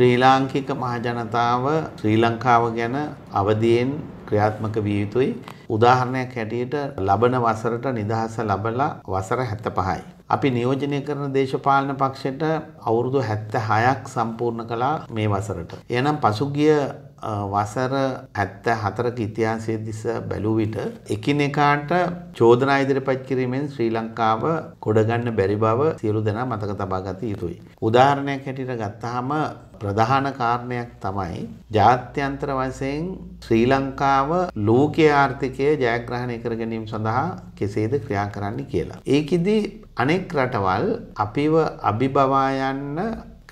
ශ්‍රී ලාංකික මහජනතාව ශ්‍රී ලංකාව ගැන අවදියෙන් ක්‍රියාත්මක විය යුතුයි. උදාහරණයක් හැටියට ලබන වසරට නිදහස ලබලා වසර 75යි. අපි නියෝජනය කරන දේශපාලන පක්ෂයට අවුරුදු 76ක් සම්පූර්ණ කළා මේ වසරට. එනම් පසුගිය වසර 74ක ඉතිහාසයේ දිස බැලුව විට එකිනෙකාට චෝදනා ඉදිරිපත් කිරීමෙන් ශ්‍රී ලංකාව ගොඩගන්න බැරි බව සියලු දෙනා මතක තබා ගත යුතුයි. උදාහරණයක් හැටියට ගත්තාම ප්‍රධාන කාරණයක් තමයි ජාත්‍යන්තර වශයෙන් ශ්‍රී ලංකාව ලෝකයේ ආර්ථිකය ජයග්‍රහණය කර ගැනීම සඳහා කෙසේද ක්‍රියා කරන්න කියලා. ඒකෙදි අනෙක් රටවල් අපිව අභිබවා යන්න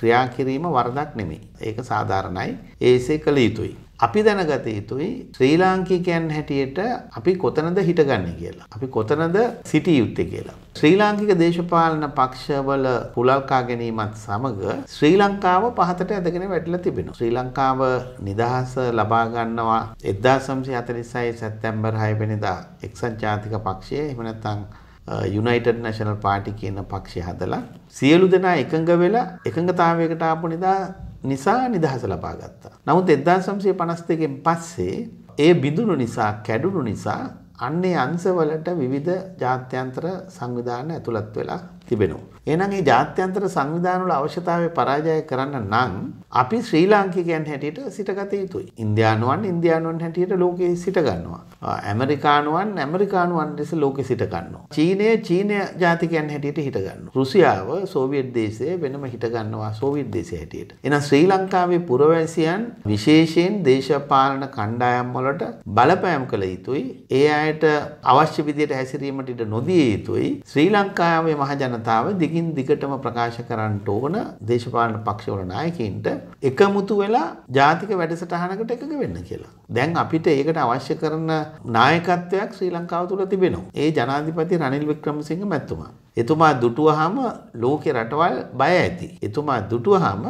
ක්‍රියා කිරීම වරදක් නෙමෙයි. ඒක සාධාරණයි. ඒසේ කළ යුතුයි. අපි දැනගත යුතුයි ශ්‍රී ලාංකිකයන් හැටියට අපි කොතනද හිටගන්නේ කියලා. අපි කොතනද සිටිය යුත්තේ කියලා. ශ්‍රී ලාංකික දේශපාලන පක්ෂවල පුලල්කා ගැනීමත් සමග ශ්‍රී ලංකාව පහතට ඇදගෙන වැටලා තිබෙනවා. ශ්‍රී ලංකාව නිදහස ලබා ගන්නවා 1946 සැප්තැම්බර් 6 වෙනිදා එක්සත් ජාතික පක්ෂය එහෙම නැත්නම් යුනයිටඩ් නැෂනල් පාටි කියන පක්ෂය හදලා සියලු දෙනා එකඟ වෙලා එකඟතාවයකට ආපු නිසා නිසා නිදහස ලබා ගත්තා. නමුත් 1952 න් පස්සේ ඒ බිඳුණු නිසා කැඩුණු නිසා අන්නේ අංශවලට විවිධ ජාත්‍යන්තර සංවිධාන ඇතුළත් වෙලා තිබෙනවා. එහෙනම් මේ ජාත්‍යන්තර සංවිධාන වල අවශ්‍යතාවය පරාජය කරන්න නම් අපි ශ්‍රී ලාංකිකයන් හැටියට සිටගත යුතුයි. ඉන්දියානුවන් ඉන්දියානුවන් හැටියට ලෝකේ සිට ගන්නවා. ඇමරිකානුවන් ඇමරිකානුවන් ලෙස ලෝකෙ සිට ගන්නවා. චීනය චීනය ජාතිකයන් හැටියට හිට ගන්න. රුසියාව සෝවියට් දේශය වෙනම හිට ගන්නවා සෝවියට් දේශය හැටියට. එහෙනම් ශ්‍රී ලංකාවේ පුරවැසියන් විශේෂයෙන් දේශපාලන කණ්ඩායම් වලට බලපෑම් කළ යුතුයි. ඒ අයට අවශ්‍ය විදියට හැසිරීමට ඉඩ නොදිය යුතුයි. ශ්‍රී ලංකාවේ මහ ජනතාව දිගින් දිගටම ප්‍රකාශ කරන්න ඕන දේශපාලන පක්ෂවල නායකයින්ට එකමුතු වෙලා ජාතික වැඩසටහනකට එකඟ වෙන්න කියලා. දැන් අපිට ඒකට අවශ්‍ය කරන නායකත්වයක් ශ්‍රී ලංකාව තුළ තිබෙනවා. ඒ ජනාධිපති රනිල් වික්‍රමසිංහ මැතිතුමා. එතුමා දුටුවහම ලෝකේ රටවල් බය ඇති. එතුමා දුටුවහම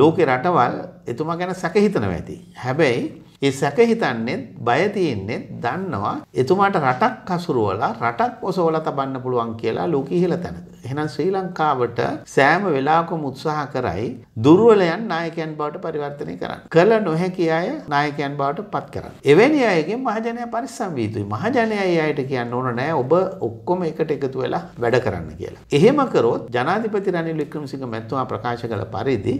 ලෝකේ රටවල් එතුමා ගැන සැක හිතනවා ඇති. හැබැයි ඒ සැක හිතන්නේ බය තියෙන්නේ දන්නවා එතුමාට රටක් හසුරුවලා රටක් ඔසවලා තබන්න පුළුවන් කියලා ලෝක ඉහළ තැනක. එහෙනම් ශ්‍රී ලංකාවට සෑම වෙලාවකම උත්සාහ කරයි දුර්වලයන් නායකයන් බවට පරිවර්තනය කරන්න. කළ නොහැකි අය නායකයන් බවට පත් කරන්න. එවැනි අයගෙන් මහජනයා පරිස්සම් විය යුතුයි. මහජනයා ඒ අයට කියන්න ඕන නෑ ඔබ ඔක්කොම එකට එකතු වෙලා වැඩ කරන්න කියලා. එහෙම කරොත් ජනාධිපති රනිල් වික්‍රමසිංහ මැතිතුමා ප්‍රකාශ කළ පරිදි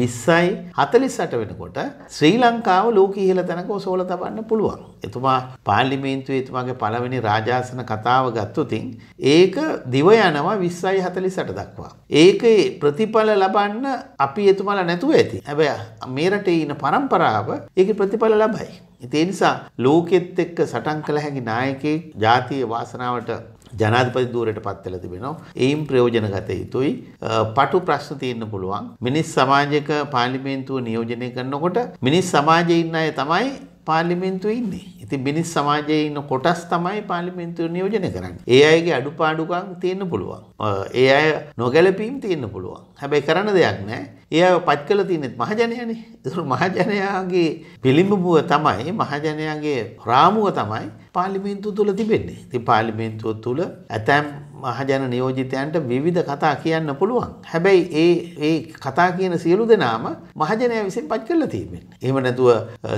20යි 48 වෙනකොට ශ්‍රී ලංකාව ලෝක ඉහළ තැනක සෝල තබන්න පුළුවන්. එතුමා පාර්ලිමේන්තුවේ එතුමාගේ පළවෙනි රාජාසන කතාව ගත්තොතින් ඒක දිව යනවා 20යි 40ට දක්වා. ඒකේ ප්‍රතිඵල ලබන්න අපි එතුමාලා නැතුව ඇති. හැබැයි මේ රටේ ඉන්න પરම්පරාව ඒකේ ප්‍රතිඵල ලබයි. ඉතින් ඒ නිසා ලෝකෙත් එක්ක සටන් කළ හැකි නායකයෙක් ජාතියේ වාසනාවට ජනාධිපති ධූරයට පත් වෙලා තිබෙනවා. එයින් ප්‍රයෝජන ගත යුතුයි. පටු ප්‍රශ්න තියෙන්න පුළුවන්. මිනිස් සමාජයක පාර්ලිමේන්තුව නියෝජනය කරනකොට මිනිස් සමාජයේ ඉන්න අය තමයි පාර්ලිමේන්තුවේ ඉන්නේ. ඉතින් මිනිස් සමාජයේ ඉන්න කොටස් තමයි පාර්ලිමේන්තුව නියෝජනය කරන්නේ. ඒ අයගේ අඩුපාඩුකම් තියෙන්න පුළුවන්. ඒ අය නොගැලපීම් තියෙන්න පුළුවන්. හැබැයි කරන දෙයක් නැහැ. ඒ අය පත් කළ තියෙන්නේ මහජනයානේ. ඒක මහජනයාගේ පිළිඹුව තමයි මහජනයාගේ රාමුව තමයි පාර්ලිමේන්තුව තුල තිබෙන්නේ. ඉතින් පාර්ලිමේන්තුව තුල ඇතැම් මහජන නියෝජිතයන්ට විවිධ කතා කියන්න පුළුවන්. හැබැයි ඒ ඒ කතා කියන සියලු දෙනාම මහජනය විසින් පච් කරල තිීමෙන්. එහම නැතුව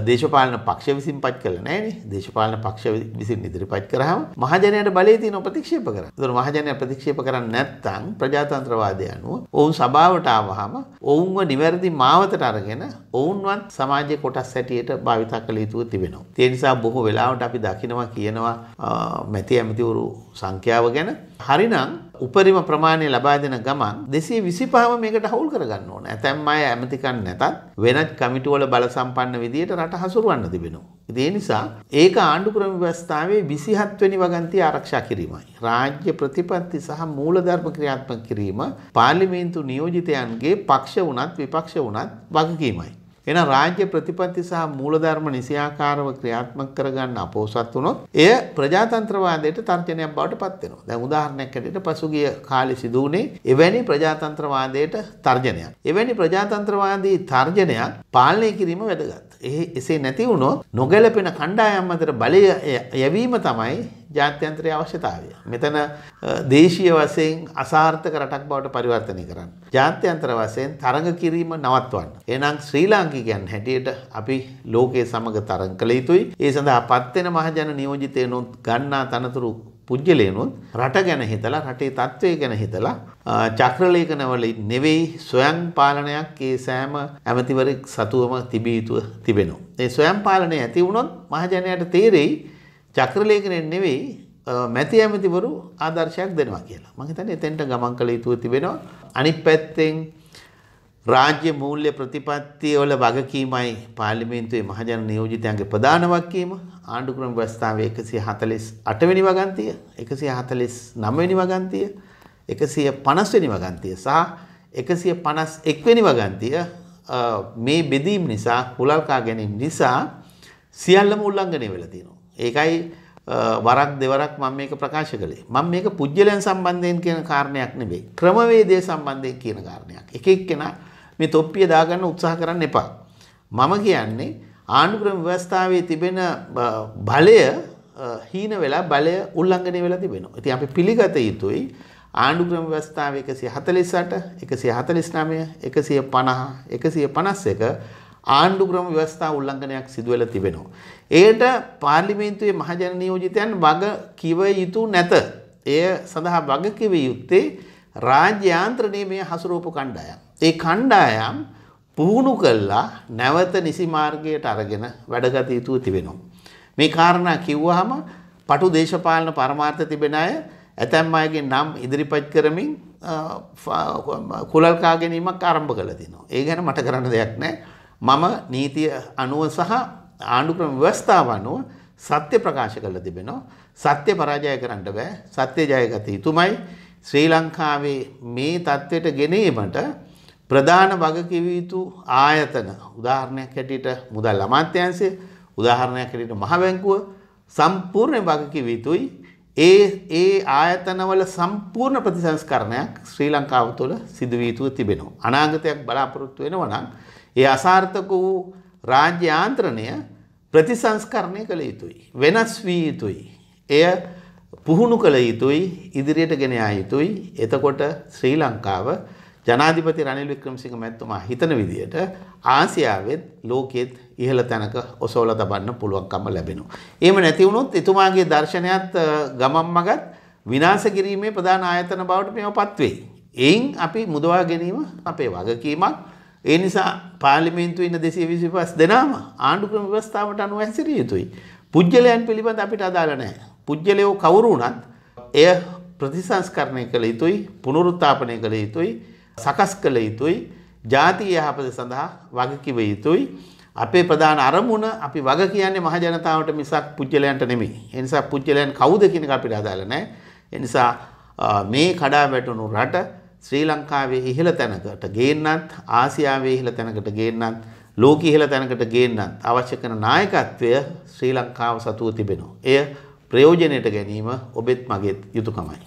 දේශපාලන පක්ෂ විසින් පච් කල නෑන දේශපාලන පක්ෂ විසින් ඉදිරිපත් කරහම මහජනයට බලේති නොපතික්ෂේප කර තුර මහජනය ප්‍රතික්ෂේප කරන්න නැත්තං ප්‍රජාතන්ත්‍රවාදය අනුව ඔවුන් සභාවටාවහම ඔවුන්ව නිවැරදි මාවතට අරගෙන ඔවුන්වත් සමාජය කොටස් සැටියට භාවිතා කළ යුතුව තිබෙනවා. තියනිසා බොහෝ වෙලාවට අපි දකිනවා කියනවා මැති ඇමතිවරු සංඛ්‍යාව ගැන හ හරිනම් උපරිම ප්‍රමාණය ලබා දෙන ගමන් දෙසේ විසිපහම මේකට හවුල් කරගන්න ඕන. ඇතැම් අය ඇමතිකන් නැතත් වෙනත් කමිටුවල බලසම්පන්න විදියට රට හසුරුවන්න තිබෙනවා. ඒ නිසා ඒක ආණ්ඩු ක්‍රම ව්‍යවස්ථාවේ 27 වෙනි වගන්තිය ආරක්ෂා කිරීමයි. රාජ්‍ය ප්‍රතිපත්ති සහ මූලධර්ම ක්‍රියාත්මක කිරීම පාර්ලිමේන්තු නියෝජිතයන්ගේ පක්ෂ වුණත් විපක්ෂ වුණත් වගකීමයි. එහෙනම් රාජ්‍ය ප්‍රතිපත්ති සහ මූලධර්ම නිසියාකාරව ක්‍රියාත්මක කරගන්න අපෝසත් වුණොත් එය ප්‍රජාතන්ත්‍රවාදයට තර්ජනයක් බවට පත් වෙනවා. දැන් උදාහරණයක් ඇටියට පසුගිය කාලේ සිදු වුණේ එවැනි ප්‍රජාතන්ත්‍රවාදයට තර්ජනයක්. එවැනි ප්‍රජාතන්ත්‍රවාදී තර්ජනයක් පාලනය කිරීම වැදගත්. එසේ නැති වුණොත් නොගැලපෙන කණ්ඩායම් අතර බලය යැවීම තමයි ජාත්‍යන්ත්‍රයේ අවශ්‍යතාවය. මෙතන දේශීය වශයෙන් අසාර්ථක රටක් බවට පරිවර්තනය කරන්න. ජාත්‍යන්තර වශයෙන් තරඟ කිරීම නවත්වන්න. එහෙනම් ශ්‍රී ලාංකිකයන් හැටියට අපි ලෝකයේ සමග තරඟ කළ යුතුයි. ඒ සඳහා පත්වෙන මහජන නියෝජිතයනොත් ගන්නා තනතුරු පුද්ගලයනුත් රට ගැන හිතලා රටේ තත්ත්වය ගැන හිතලා චක්‍රලේඛනවලින් නෙවෙයි ස්වයං පාලනයක් ඒ සෑම ඇමතිවරෙක් සතුවම තිබිය යුතුව තිබෙනවා. ඒ ස්වයං පාලනය ඇති වුණොත් මහජනයාට තේරෙයි චක්‍රලේඛනයෙන් නෙවෙයි මැති ඇමතිවරු ආදර්ශයක් දෙනවා කියලා. මම හිතන්නේ එතෙන්ට ගමන් කළ යුතුව තිබෙනවා. අනිත් පැත්තෙන් රාජ්‍ය මූල්‍ය ප්‍රතිපත්තිය වල වගකීමයි පාර්ලිමේන්තුවේ මහජන නියෝජිතයන්ගේ ප්‍රධාන වගකීම ආණ්ඩු ක්‍රම ව්‍යවස්ථාවේ 148 වෙනි වගන්තිය, 149 වෙනි වගන්තිය, 150 වෙනි වගන්තිය සහ 151 වෙනි වගන්තිය මේ බෙදීම් නිසා කුලල්කා ගැනීම නිසා සියල්ලම උල්ලංඝනය වෙලා තියෙනවා. ඒකයි වරක් දෙවරක් මම මේක ප්‍රකාශ කළේ. මම මේක පුජ්‍යලයන් සම්බන්ධයෙන් කියන කාරණයක් නෙවෙයි. ක්‍රමවේදය සම්බන්ධයෙන් කියන කාරණයක්. එක එක්කෙනා මේ තොප්පිය දාගන්න උත්සාහ කරන්න එපා. මම කියන්නේ ආණ්ඩුක්‍රම ව්‍යවස්ථාවේ තිබෙන බලය හීන වෙලා බලය උල්ලංඝනය වෙලා තිබෙනවා. ඉතින් අපි පිළිගත යුතුයි ආණ්ඩුක්‍රම ව්‍යවස්ථාව 148, 149, 150, 151 ආණ්ඩු ක්‍රම ව්‍යවස්ථා උල්ලංඝනයක් සිදු වෙලා තිබෙනවා. ඒට පාර්ලිමේන්තුවේ මහජන නියෝජිතයන් වග කිව යුතු නැත. එය සඳහා වග කිව යුත්තේ රාජ්‍යාන්ත්‍රණයේ මේ හසුරූපු කණ්ඩායම්. ඒ කණ්ඩායම් පුහුණු කළා නැවත නිසි මාර්ගයට අරගෙන වැඩගත යුතුව තිබෙනවා. මේ කාරණා කිව්වහම පටු දේශපාලන පරමාර්ථ තිබෙන අය ඇතැම් අයගේ නම් ඉදිරිපත් කරමින් කුලල්කා ගැනීමක් ආරම්භ කළ දෙනවා. ඒ ගැන මට කරන්න දෙයක් නැහැ. මම නීතිය අනුව සහ ආණ්ඩුක්‍රම ව්‍යවස්ථාව අනුව සත්‍ය ප්‍රකාශ කරලා තිබෙනවා. සත්‍ය පරාජය කරන්න බෑ. සත්‍ය ජයගත යුතුමයි. ශ්‍රී ලංකාවේ මේ தത്വෙට ගෙනීමට ප්‍රධාන වගකිව යුතු ආයතන උදාහරණයක් හැටියට මුදල් අමාත්‍යාංශය උදාහරණයක් හැටියට මහ බැංකුව සම්පූර්ණ වගකිව යුතුයි. ඒ ඒ ආයතනවල සම්පූර්ණ ප්‍රතිසංස්කරණයක් ශ්‍රී ලංකාව තුළ සිදු වී යුතුව තිබෙනවා. අනාගතයක් බලාපොරොත්තු වෙනවා නම් ඒ අසාර්ථක වූ රාජ්‍ය ආන්ත්‍රණය ප්‍රතිසංස්කරණය කළ යුතුයි. වෙනස් වී යුතුයි. එය පුහුණු කළ යුතුයි ඉදිරියට ගෙන යා යුතුයි. එතකොට ශ්‍රී ලංකාව ජනාධිපති රනිල් වික්‍රමසිංහ මැතිතුමා හිතන විදිහට ආසියාවෙත් ලෝකෙත් ඉහළ තැනක ඔසවලා තබන්න පුළුවන්කම ලැබෙනවා. එහෙම නැති වුණොත් එතුමාගේ දර්ශනයත් ගමන් මගත් විනාශ කිරීමේ ප්‍රධාන ආයතන බවට මේව පත්වෙයි. එයින් අපි මුදවා ගැනීම අපේ වගකීමක්. ඒ නිසා පාලිමේන්තු ඉන්න දෙසේ විසි පස් දෙනාම ආණ්ඩුක්‍රම ව්‍යවස්ථාවට අනුව හැසිරිය යුතුයි. පුද්ගලයන් පිළිබඳ අපිට අදාළ නැහැ. පුද්ගලයෝ කවුරු වුණත් එය ප්‍රතිසංස්කරණය කළ යුතුයි, පුනරුත්ථාපනය කළ යුතුයි, සකස් කළ යුතුයි, ජාතිය යහපත සඳහා වගකිව යුතුයි. අපේ ප්‍රධාන අරමුණ අපි වග කියන්නේ මහ ජනතාවට මිසක් පුද්ගලයන්ට නෙමෙයි. ඒ නිසා පුද්ගලයන් කවුද කියන එක අපිට අදාළ නැහැ. ඒ නිසා මේ කඩා වැටුණු රට ශ්‍රී ලංකාවේ ඉහළ තැනකට ගේන්නත් ආසියාවේ ඉහළ තැනකට ගේන්නත් ලෝක ඉහළ තැනකට ගේන්නත් අවශ්‍ය කරන නායකත්වය ශ්‍රී ලංකාව සතුව තිබෙනවා. එය ප්‍රයෝජනයට ගැනීම ඔබෙත් මගේත් යුතුයකමයි.